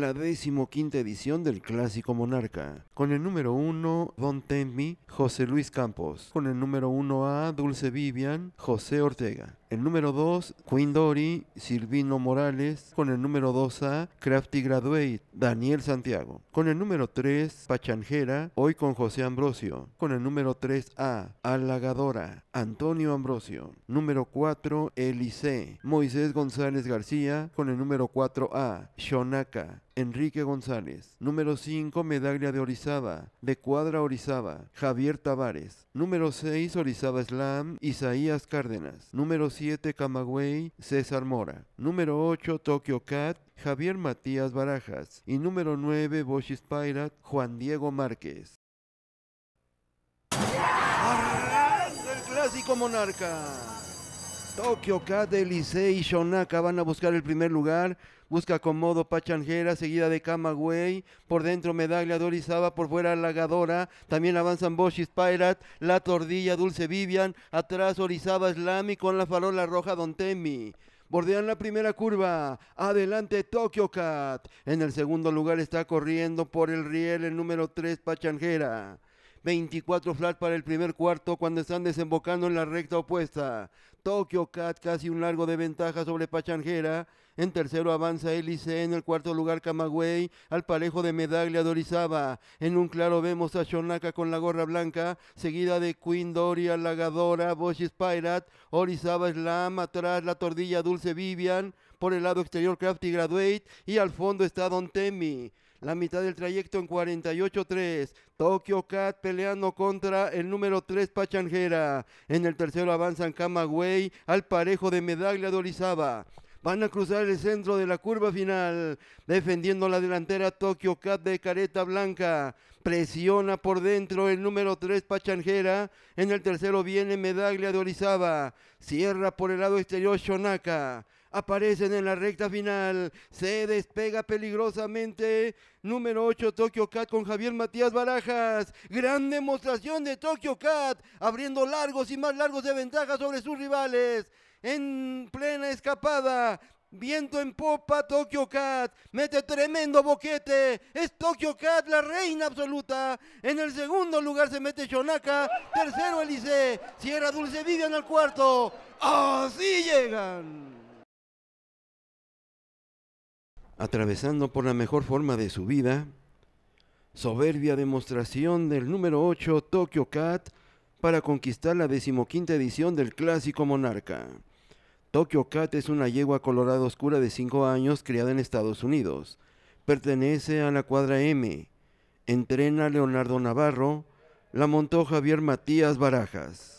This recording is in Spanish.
la decimoquinta edición del Clásico Monarca. Con el número 1, Don Temi, José Luis Campos. Con el número 1A, Dulce Vivian, José Ortega. El número 2, Queen Dory, Silvino Morales. Con el número 2A, Crafty Graduate, Daniel Santiago. Con el número 3, Pachanjera, hoy con José Ambrosio. Con el número 3A, Alagadora, Antonio Ambrosio. Número 4, Elise, Moisés González García. Con el número 4A, Shonaka. Enrique González. Número 5, Medaglia de Orizaba, de Cuadra Orizaba, Javier Tavares. Número 6, Orizaba Slam, Isaías Cárdenas. Número 7, Camagüey, César Mora. Número 8, Tokyo Cat, Javier Matías Barajas. Y número 9, Boschis Pirate, Juan Diego Márquez. el clásico monarca! Tokyo Cat, Licey y Shonaka van a buscar el primer lugar. Busca Comodo Pachangera, seguida de Camagüey. Por dentro Medaglia Orizaba, por fuera Lagadora. También avanzan Boschis Pirate, La Tordilla, Dulce Vivian. Atrás Orizaba Slami con la farola roja Don Temi bordean la primera curva. Adelante Tokyo Cat. En el segundo lugar está corriendo por el riel el número 3 Pachangera. 24 flat para el primer cuarto cuando están desembocando en la recta opuesta. Tokyo Cat casi un largo de ventaja sobre Pachangera. En tercero avanza Elise en el cuarto lugar Camagüey, al parejo de Medaglia Dorizaba. En un claro vemos a Shonaka con la gorra blanca, seguida de Queen Doria, Lagadora, Boschis Pirate, Orizaba Slam, atrás la tordilla Dulce Vivian, por el lado exterior Crafty Graduate y al fondo está Don Temi. La mitad del trayecto en 48-3. Tokyo Cat peleando contra el número 3 Pachanjera. En el tercero avanzan Camagüey al parejo de Medaglia de Orizaba. Van a cruzar el centro de la curva final, defendiendo la delantera Tokyo Cat de careta blanca. Presiona por dentro el número 3 Pachanjera. En el tercero viene Medaglia de Orizaba. Cierra por el lado exterior Shonaka aparecen en la recta final. Se despega peligrosamente. Número 8, Tokyo Cat con Javier Matías Barajas. Gran demostración de Tokyo Cat, abriendo largos y más largos de ventaja sobre sus rivales. En plena escapada, Viento en popa, Tokyo Cat. Mete tremendo boquete. Es Tokyo Cat, la reina absoluta. En el segundo lugar se mete Shonaka. Tercero Elise. Sierra Dulce Vivian al cuarto. Así llegan. atravesando por la mejor forma de su vida. Soberbia demostración del número 8 Tokyo Cat para conquistar la decimoquinta edición del clásico monarca. Tokyo Cat es una yegua colorada oscura de 5 años criada en Estados Unidos. Pertenece a la cuadra M. Entrena Leonardo Navarro. La montó Javier Matías Barajas.